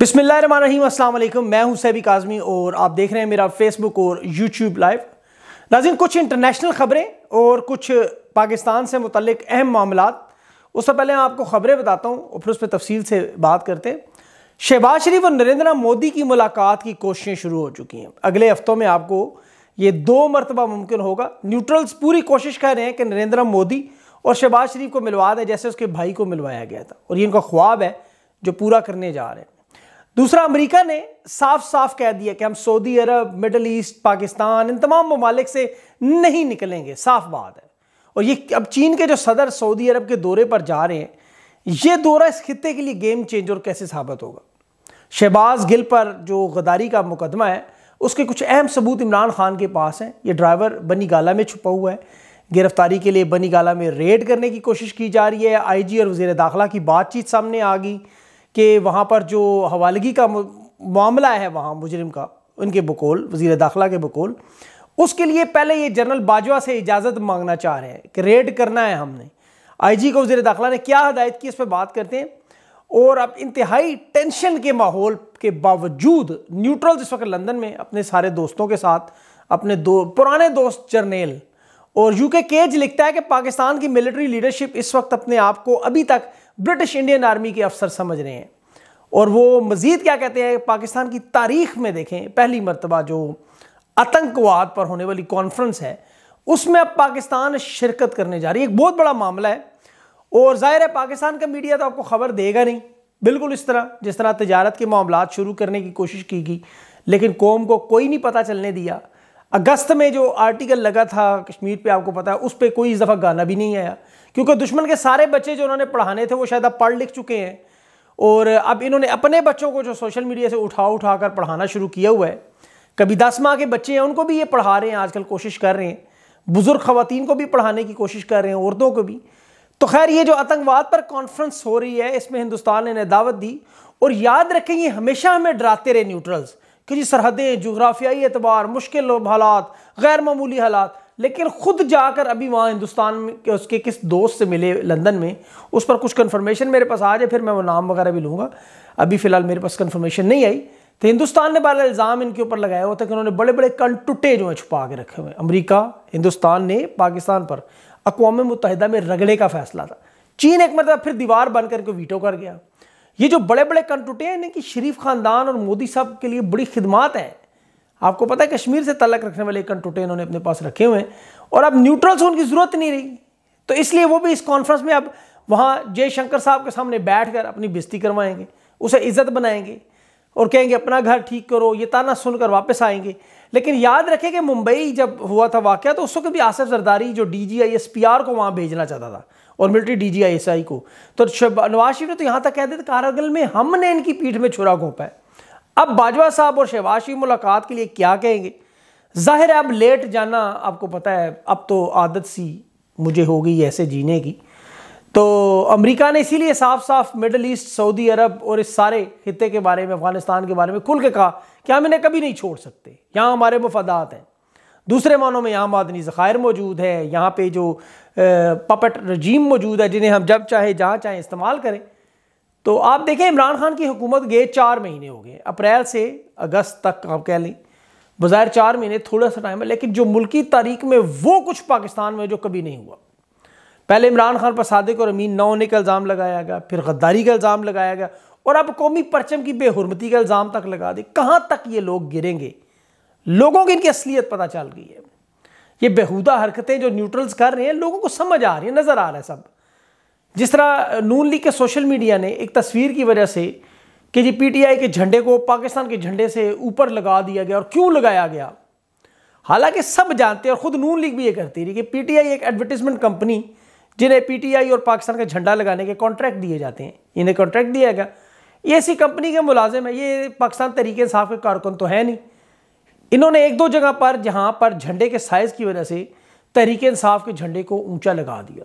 बिसमीम अल्लाम मैं हूं सैबी काजमी और आप देख रहे हैं मेरा फेसबुक और यूट्यूब लाइव नाजिन कुछ इंटरनेशनल ख़बरें और कुछ पाकिस्तान से मुतलक अहम मामला उससे पहले मैं आपको ख़बरें बताता हूँ और फिर उस पर तफसील से बात करते हैं शहबाज शरीफ और नरेंद्र मोदी की मुलाकात की कोशिशें शुरू हो चुकी हैं अगले हफ्तों में आपको ये दो मरतबा मुमकिन होगा न्यूट्रल्स पूरी कोशिश कर रहे हैं कि नरेंद्र मोदी और शहबाज शरीफ को मिलवा दें जैसे उसके भाई को मिलवाया गया था और ये उनका ख्वाब है जो पूरा करने जा रहे हैं दूसरा अमेरिका ने साफ साफ कह दिया कि हम सऊदी अरब मिडल ईस्ट पाकिस्तान इन तमाम ममालिक से नहीं निकलेंगे साफ बात है और ये अब चीन के जो सदर सऊदी अरब के दौरे पर जा रहे हैं ये दौरा इस खत्े के लिए गेम चेंजर कैसे साबित होगा शहबाज गिल पर जो गदारी का मुकदमा है उसके कुछ अहम सबूत इमरान खान के पास हैं ये ड्राइवर बनी गाला में छुपा हुआ है गिरफ्तारी के लिए बनी गाला में रेड करने की कोशिश की जा रही है आईजी और वजीर दाखिला की बातचीत सामने आ गई कि वहाँ पर जो हवालगी का मामला है वहाँ मुजरिम का उनके बकोल वजीर दाखिला के बकोल उसके लिए पहले ये जनरल बाजवा से इजाज़त मांगना चाह रहे हैं कि रेड करना है हमने आईजी को वजीर दाखिला ने क्या हदायत की इस पर बात करते हैं और अब इंतहाई टेंशन के माहौल के बावजूद न्यूट्रल इस वक्त लंदन में अपने सारे दोस्तों के साथ अपने दो पुराने दोस्त जर्नेल और यूके केज लिखता है कि पाकिस्तान की मिलिट्री लीडरशिप इस वक्त अपने आप को अभी तक ब्रिटिश इंडियन आर्मी के अफसर समझ रहे हैं और वो मज़ीद क्या कहते हैं पाकिस्तान की तारीख में देखें पहली मरतबा जो आतंकवाद पर होने वाली कॉन्फ्रेंस है उसमें अब पाकिस्तान शिरकत करने जा रही है एक बहुत बड़ा मामला है और ज़ाहिर है पाकिस्तान का मीडिया तो आपको खबर देगा नहीं बिल्कुल इस तरह जिस तरह तजारत के मामला शुरू करने की कोशिश की गई लेकिन कौम को कोई नहीं पता चलने दिया अगस्त में जो आर्टिकल लगा था कश्मीर पे आपको पता है उस पर कोई इस दफ़ा गाना भी नहीं आया क्योंकि दुश्मन के सारे बच्चे जो उन्होंने पढ़ाने थे वो शायद अब पढ़ लिख चुके हैं और अब इन्होंने अपने बच्चों को जो सोशल मीडिया से उठा उठा कर पढ़ाना शुरू किया हुआ है कभी दस माह के बच्चे हैं उनको भी ये पढ़ा रहे हैं आजकल कोशिश कर रहे हैं बुज़ुर्ग ख़वान को भी पढ़ाने की कोशिश कर रहे हैं औरतों को भी तो खैर ये जो आतंकवाद पर कॉन्फ्रेंस हो रही है इसमें हिंदुस्तान ने दावत दी और याद रखें ये हमेशा हमें डराते रहे न्यूट्रल्स कि जी सरहदें जोग्राफियाई एतबार मुश्किल हालात गैर मामूली हालात लेकिन ख़ुद जाकर अभी वहाँ हिंदुस्तान में कि उसके किस दोस्त से मिले लंदन में उस पर कुछ कन्फर्मेशन मेरे पास आ जाए फिर मैं वो नाम वगैरह भी लूँगा अभी फ़िलहाल मेरे पास कन्फर्मेशन नहीं आई तो हिंदुस्तान ने बाल इल्ज़ाम इनके ऊपर लगाया हुआ था कि उन्होंने बड़े बड़े कन टुटे जो हैं छुपा के रखे हुए हैं अमरीका हिंदुस्तान ने पाकिस्तान पर अकवा मुतहदा में रगड़े का फैसला था चीन एक मतलब फिर दीवार बन करके वीटो कर गया ये जो बड़े बड़े कंटुटे हैं इनकी शरीफ ख़ानदान और मोदी साहब के लिए बड़ी खिदमत हैं आपको पता है कश्मीर से तलक रखने वाले कंटुटे इन्होंने अपने पास रखे हुए हैं और अब न्यूट्रल से उनकी ज़रूरत नहीं रही तो इसलिए वो भी इस कॉन्फ्रेंस में अब वहाँ जयशंकर साहब के सामने बैठ कर अपनी बेजती करवाएंगे उसे इज़्ज़त बनाएंगे और कहेंगे अपना घर ठीक करो ये ताना सुनकर वापस आएंगे लेकिन याद रखें कि मुंबई जब हुआ था वाक़ तो उस वक्त भी आसिफ जरदारी जो D G I S P R को वहाँ भेजना चाहता था और मिलिट्री जी को तो नवाज शरीफ ने तो यहाँ तक कह दिया कारगिल में हमने इनकी पीठ में छुरा घोंपा है अब बाजवा साहब और शहबाज शरीफ मुलाकात के लिए क्या कहेंगे जाहिर है अब लेट जाना आपको पता है अब तो आदत सी मुझे हो गई ऐसे जीने की तो अमेरिका ने इसीलिए साफ साफ मिडल ईस्ट सऊदी अरब और इस सारे खत्े के बारे में अफगानिस्तान के बारे में खुल के कहा कि हम इन्हें कभी नहीं छोड़ सकते यहाँ हमारे मफादात हैं दूसरे मानों में आम आदमी ज़ख़ायर मौजूद है यहाँ पे जो पपट रजीम मौजूद है जिन्हें हम जब चाहे जहाँ चाहे इस्तेमाल करें तो आप देखें इमरान खान की हुकूमत गए चार महीने हो गए अप्रैल से अगस्त तक आप कह लें बाज़ाहिर चार महीने थोड़ा सा टाइम है लेकिन जो मुल्की तारीख में वो कुछ पाकिस्तान में जो कभी नहीं हुआ पहले इमरान खान पर सादिक और अमीन न होने का इल्ज़ाम लगाया गया फिर गद्दारी का इल्ज़ाम लगाया गया और अब कौमी परचम की बेहरमती का इल्ज़ाम तक लगा दे कहाँ तक ये लोग गिरेंगे लोगों की इनकी असलियत पता चल गई है ये बेहुदा हरकतें जो न्यूट्रल्स कर रहे हैं लोगों को समझ आ रही है नज़र आ रहा है सब जिस तरह नून लीग के सोशल मीडिया ने एक तस्वीर की वजह से कि जी पीटीआई के झंडे को पाकिस्तान के झंडे से ऊपर लगा दिया गया और क्यों लगाया गया हालांकि सब जानते हैं और ख़ुद नून लीग भी ये करती रही कि पी एक एडवर्टीजमेंट कंपनी जिन्हें पी और पाकिस्तान का झंडा लगाने के कॉन्ट्रैक्ट दिए जाते हैं इन्हें कॉन्ट्रैक्ट दिया गया ये ऐसी कंपनी के मुलाजिम है ये पाकिस्तान तरीके साफ के कारकुन तो है नहीं इन्होंने एक दो जगह पर जहां पर झंडे के साइज की वजह से तहरीक इंसाफ के झंडे को ऊंचा लगा दिया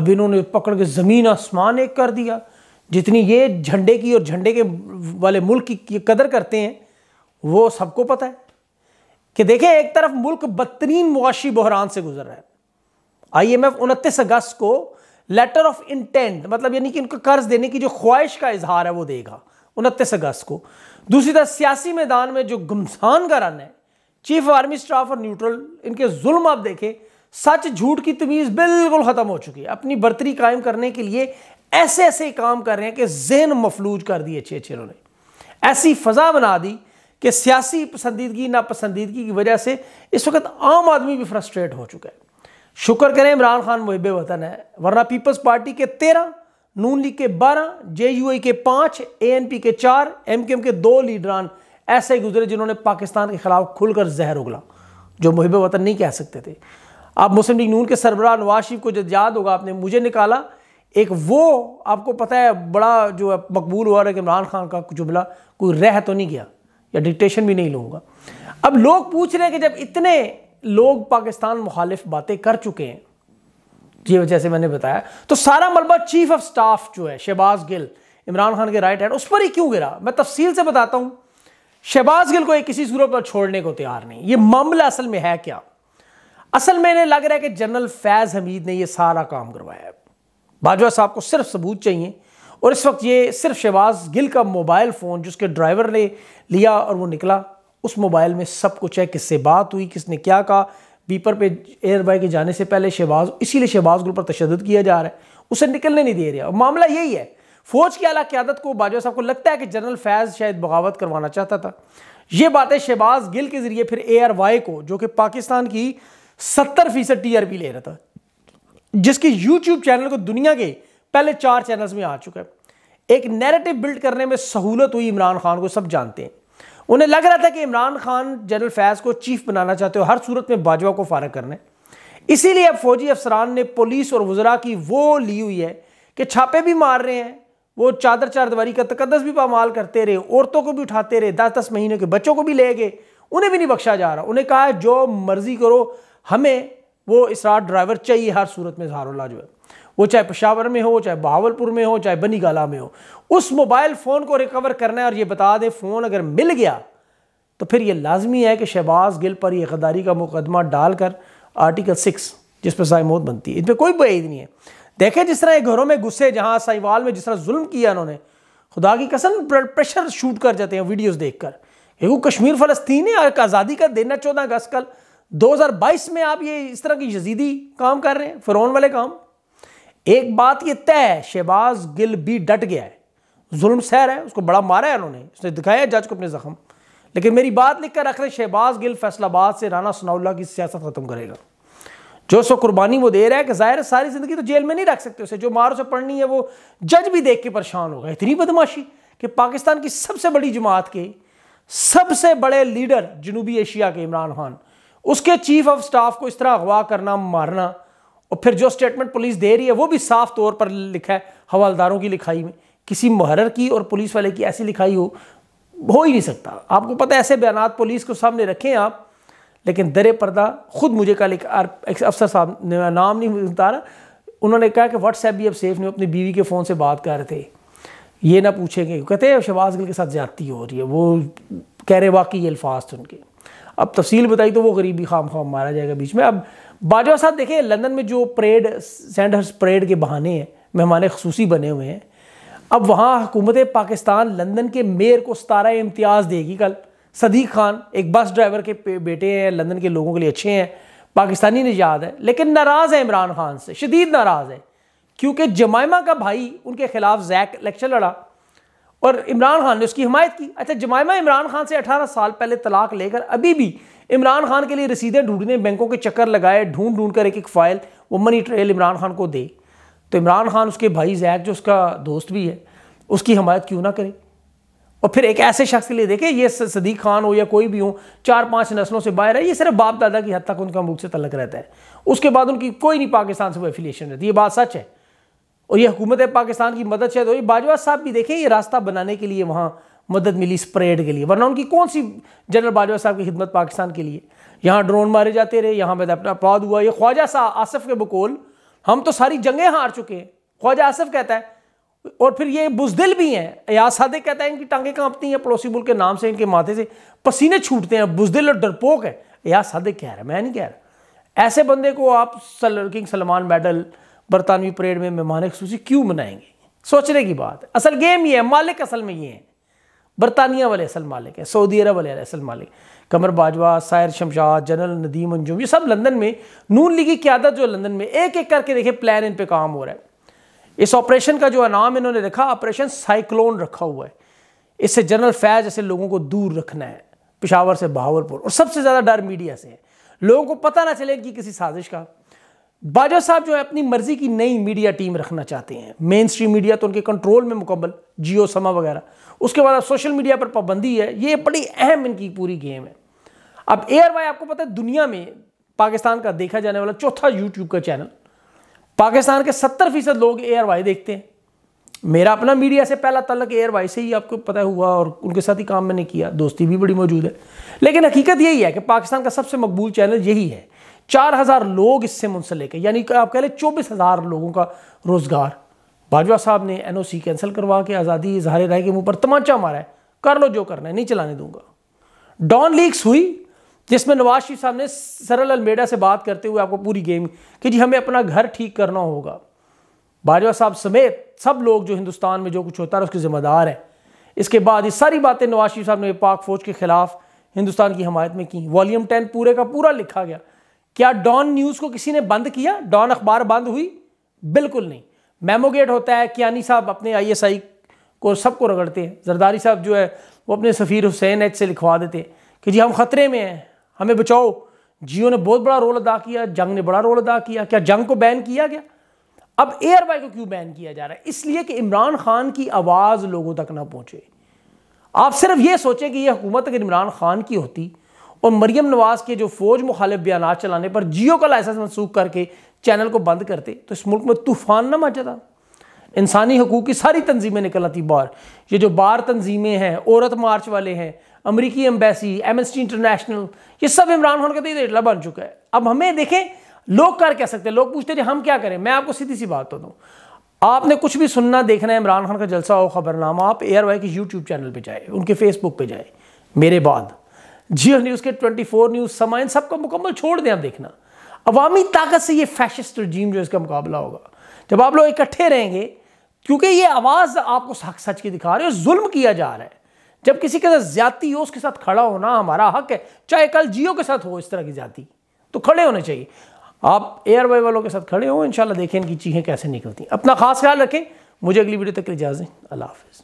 अब इन्होंने पकड़ के ज़मीन आसमान एक कर दिया जितनी ये झंडे की और झंडे के वाले मुल्क की कदर करते हैं वो सबको पता है कि देखें एक तरफ मुल्क बदतरीन मुआशी बहरान से गुजर रहा है आई एम एफ उनतीस अगस्त को लेटर ऑफ इंटेंट मतलब यानी कि उनको कर्ज देने की जो ख्वाहिश का इजहार है वो देगा उनतीस अगस्त को दूसरी तरफ सियासी मैदान में जो गुमसान का रन है चीफ आर्मी स्टाफ और न्यूट्रल इनके जुल्म आप देखें सच झूठ की तमीज़ बिल्कुल ख़त्म हो चुकी है अपनी बर्तरी कायम करने के लिए ऐसे ऐसे काम कर रहे हैं कि जहन मफलूज कर दिए अच्छे अच्छे इन्होंने ऐसी फ़जा बना दी कि सियासी पसंदीदगी नापसंदीदगी की वजह से इस वक्त आम आदमी भी फ्रस्ट्रेट हो चुका है शुक्र करें इमरान खान मुहब वतन है वरना पीपल्स पार्टी के तेरह नून लीग के बारह जे यू के पाँच ए एन पी के चार एम के एम के दो लीडरान ऐसे गुजरे जिन्होंने पाकिस्तान के खिलाफ खुलकर जहर उगला जो मुहब वतन नहीं कह सकते थे आप मुस्लिम लीग नून के सरबराह नवाज शरीफ को जब याद होगा आपने मुझे निकाला एक वो आपको पता है बड़ा जो है मकबूल हुआ है कि इमरान खान का जुमला कोई रह तो नहीं गया या डिक्टेशन भी नहीं लूँगा अब लोग पूछ रहे हैं कि जब इतने लोग पाकिस्तान मुखालिफ बातें कर चुके हैं ये जैसे मैंने बताया तो सारा मलबा चीफ ऑफ स्टाफ जो है शहबाज गिल इमरान खान के राइट हैंड उस पर ही क्यों गिरा मैं तफसील से बताता हूं शहबाज गिल को एक किसी सूरत पर छोड़ने को तैयार नहीं ये मामला असल में है क्या असल में इन्हें लग रहा है कि जनरल फैज़ हमीद ने यह सारा काम करवाया है बाजवा साहब को सिर्फ सबूत चाहिए और इस वक्त ये सिर्फ शहबाज गिल का मोबाइल फ़ोन जिसके ड्राइवर ने लिया और वो निकला उस मोबाइल में सब कुछ है किससे बात हुई किसने क्या कहा वीपर पे एयर बैग के जाने से पहले शहबाज इसीलिए शहबाज गुल पर तशद किया जा रहा है उसे निकलने नहीं दे रहा मामला यही है फौज की अला क्यादत को बाजवा साहब को लगता है कि जनरल फैज़ शायद बगावत करवाना चाहता था ये बातें शहबाज गिल के ज़रिए फिर ए आर वाई को जो कि पाकिस्तान की सत्तर फीसद टी आर पी ले रहा था जिसकी यूट्यूब चैनल को दुनिया के पहले चार चैनल्स में आ चुका है एक नैरेटिव बिल्ड करने में सहूलत हुई इमरान खान को सब जानते हैं उन्हें लग रहा था कि इमरान खान जनरल फैज को चीफ बनाना चाहते हो हर सूरत में बाजवा को फारग करने इसीलिए अब फौजी अफसरान ने पुलिस और वजरा की वो ली हुई है कि छापे भी मार रहे हैं वो चादर चारदवारी का तकदस भी पामाल करते रहे औरतों को भी उठाते रहे दस दस महीने के बच्चों को भी ले गए उन्हें भी नहीं बख्शा जा रहा उन्हें कहा जो मर्जी करो हमें वो इसरा ड्राइवर चाहिए हर सूरत में जहारुल्ला जो है वो चाहे पशावर में हो चाहे बहावलपुर में हो चाहे बनी गाला में हो उस मोबाइल फ़ोन को रिकवर करना है और ये बता दें फ़ोन अगर मिल गया तो फिर ये लाजमी है कि शहबाज गिल पर यह गदारी का मुकदमा डालकर आर्टिकल सिक्स जिस पर मौत बनती है पर कोई बेद नहीं है देखें जिस तरह घरों में घुसे जहाँ साईवाल में जिस तरह जुल्म किया उन्होंने खुदा की कसम प्रेशर शूट कर जाते हैं वीडियोज़ देख कर एक कश्मीर फ़लस्तीन है आज़ादी का दिन है चौदह अगस्त कल बाईस में आप ये इस तरह की यजीदी काम कर रहे हैं फ़िरौन वाले काम एक बात ये तय है शहबाज गिल भी डट गया है जुल्म सहर है उसको बड़ा मारा है उन्होंने उसने दिखाया जज को अपने ज़ख्म लेकिन मेरी बात लिखकर रहे शहबाज गिल फैसलाबाद से राना सनाउल्ला की सियासत ख़त्म करेगा जो सो कुर्बानी वो दे रहा है कि ज़ाहिर सारी ज़िंदगी तो जेल में नहीं रख सकते उसे जो मार उसे पढ़नी है वो जज भी देख के परेशान होगा इतनी बदमाशी कि पाकिस्तान की सबसे बड़ी जमात के सबसे बड़े लीडर जनूबी एशिया के इमरान खान उसके चीफ ऑफ स्टाफ को इस तरह अगवा करना मारना और फिर जो स्टेटमेंट पुलिस दे रही है वो भी साफ तौर पर लिखा है हवालदारों की लिखाई में किसी मुहर की और पुलिस वाले की ऐसी लिखाई हो हो ही नहीं सकता आपको पता है ऐसे बयान पुलिस को सामने रखें आप लेकिन दर पर्दा खुद मुझे कल एक अफसर साहब ने नाम नहीं बता रहा उन्होंने कहा कि व्हाट्सएप भी अब सेफ नहीं अपनी बीवी के फ़ोन से बात कर रहे थे ये ना पूछेंगे कहते हैं शहबाज गिल के साथ ज्यादती हो रही है वो कह रहे वाकई अल्फाज थे उनके अब तफसील बताई तो वो गरीबी खाम खाम मारा जाएगा बीच में अब बाजवा साहब देखिए लंदन में जो परेड हर्स परेड के बहाने हैं मेहमान खसूसी बने हुए हैं अब वहाँ हुकूमत पाकिस्तान लंदन के मेयर को सतारा इम्तियाज़ देगी कल सदीक खान एक बस ड्राइवर के बेटे हैं लंदन के लोगों के लिए अच्छे हैं पाकिस्तानी निजात है लेकिन नाराज़ है इमरान खान से शदीद नाराज़ है क्योंकि जमायमा का भाई उनके खिलाफ जैक इलेक्शन लड़ा और इमरान खान ने उसकी हमायत की अच्छा जमायमा इमरान खान से अठारह साल पहले तलाक लेकर अभी भी इमरान खान के लिए रसीदें ढूंढने बैंकों के चक्कर लगाए ढूंढ ढूंढ कर एक एक फ़ाइल वो मनी ट्रेल इमरान खान को दे तो इमरान खान उसके भाई जैक जो उसका दोस्त भी है उसकी हमायत क्यों ना करे और फिर एक ऐसे शख्स के लिए देखे ये सदीक खान हो या कोई भी हो चार पांच नस्लों से बाहर है ये सिर्फ बाप दादा की हद तक उनका मुल्क से तलक रहता है उसके बाद उनकी कोई नहीं पाकिस्तान से वो एफिलिएशन रहती ये बात सच है और ये हुकूमत पाकिस्तान की मदद शायद हो तो ये बाजवा साहब भी देखें ये रास्ता बनाने के लिए वहाँ मदद मिली इस परेड के लिए वरना उनकी कौन सी जनरल बाजवा साहब की खिदमत पाकिस्तान के लिए यहाँ ड्रोन मारे जाते रहे यहाँ पर अपराध हुआ ये ख्वाजा सा आसफ़ के बकोल हम तो सारी जंगें हार चुके हैं ख्वाजा आसफ़ कहता है और फिर ये बुजदिल भी हैं अयाज सादे कहता है इनकी टांगें कांपती हैं पड़ोसी मुल्क के नाम से इनके माथे से पसीने छूटते हैं बुजदिल और डरपोक है अयाज सादे कह रहा है मैं नहीं कह रहा ऐसे बंदे को आप सल, किंग सलमान मेडल बरतानवी परेड में मेहमान खसूसी क्यों बनाएंगे सोचने की बात है असल गेम ये है मालिक असल में ये है बरतानिया वाले असल मालिक हैं सऊदी अरब वाले असल मालिक कमर बाजवा सायर शमशाद जनरल नदीम अंजुम ये सब लंदन में नून लीग की क्यादत जो लंदन में एक एक करके देखे प्लान इन पर काम हो रहा है इस ऑपरेशन का जो नाम इन्होंने रखा ऑपरेशन साइक्लोन रखा हुआ है इससे जनरल फैज ऐसे लोगों को दूर रखना है पिशावर से बहावलपुर और सबसे ज़्यादा डर मीडिया से है लोगों को पता ना चले कि किसी साजिश का बाजवा साहब जो है अपनी मर्जी की नई मीडिया टीम रखना चाहते हैं मेन स्ट्रीम मीडिया तो उनके कंट्रोल में मुकम्मल जियो समा वगैरह उसके बाद अब सोशल मीडिया पर पाबंदी है ये बड़ी अहम इनकी पूरी गेम है अब आर वाई आपको पता है दुनिया में पाकिस्तान का देखा जाने वाला चौथा यूट्यूब का चैनल पाकिस्तान के सत्तर फीसद लोग आर वाई देखते हैं मेरा अपना मीडिया से पहला तलक आर वाई से ही आपको पता हुआ और उनके साथ ही काम मैंने किया दोस्ती भी बड़ी मौजूद है लेकिन हकीकत यही है कि पाकिस्तान का सबसे मकबूल चैनल यही है चार हज़ार लोग इससे मुंसलिक है यानी आप कह लें चौबीस हज़ार लोगों का रोज़गार बाजवा साहब ने एन ओ सी कैंसिल करवा के आज़ादी इजहार राय के मुंह पर तमाचा मारा है कर लो जो करना है नहीं चलाने दूंगा डॉन लीक्स हुई जिसमें नवाज शरीफ साहब ने सरल अलमेडा से बात करते हुए आपको पूरी गेम कि जी हमें अपना घर ठीक करना होगा बाजवा साहब समेत सब लोग जो हिंदुस्तान में जो कुछ होता है उसके ज़िम्मेदार हैं इसके बाद ये सारी बातें नवाज शरीफ साहब ने पाक फ़ौज के ख़िलाफ़ हिंदुस्तान की हमायत में की वॉल्यूम टेन पूरे का पूरा लिखा गया क्या डॉन न्यूज को किसी ने बंद किया डॉन अखबार बंद हुई बिल्कुल नहीं मेमोगेट होता है कियानी साहब अपने आईएसआई को सबको रगड़ते हैं जरदारी साहब जो है वो अपने सफ़ीर हुसैन एच से लिखवा देते हैं कि जी हम खतरे में हैं हमें बचाओ जियो ने बहुत बड़ा रोल अदा किया जंग ने बड़ा रोल अदा किया क्या जंग को बैन किया गया अब एयरवाई को क्यों बैन किया जा रहा है इसलिए कि इमरान खान की आवाज़ लोगों तक ना पहुँचे आप सिर्फ ये सोचें कि यह हुकूमत अगर इमरान खान की होती और मरियम नवाज के जो फौज मुखालिफ बयान चलाने पर जियो का लाइसेंस मनसूख करके चैनल को बंद करते तो इस मुल्क में तूफान ना मचाता जाता इंसानी हकूक़ की सारी तंजीमें निकल आती बाहर ये जो बार तंजीमें हैं औरत मार्च वाले हैं अमरीकी एम्बेसी एमएसटी इंटरनेशनल ये सब इमरान खान का तेला तो बन चुका है अब हमें देखें लोग कर कह सकते हैं लोग पूछते हैं हम क्या करें मैं आपको सीधी सी बात बताऊँ तो आपने कुछ भी सुनना देखना है इमरान खान का जलसा हो खबरनामा आप ए आर वाई के यूट्यूब चैनल पर जाए उनके फेसबुक पर जाए मेरे बाद जियो न्यूज़ के 24 न्यूज़ समाइन सबको मुकम्मल छोड़ दें आप देखना अवामी ताकत से ये फैशिस्ट रजीम जो इसका मुकाबला होगा जब आप लोग इकट्ठे रहेंगे क्योंकि ये आवाज़ आपको सच सच की दिखा रही है जुल्म किया जा रहा है जब किसी के साथ ज्यादती हो उसके साथ खड़ा होना हमारा हक है चाहे कल जियो के साथ हो इस तरह की ज्यादती तो खड़े होने चाहिए आप एयरवे वालों के साथ खड़े हो इंशाल्लाह देखें इनकी चीज़ें कैसे निकलती अपना खास ख्याल रखें मुझे अगली वीडियो तक इजाज़ें अल्लाह हाफिज़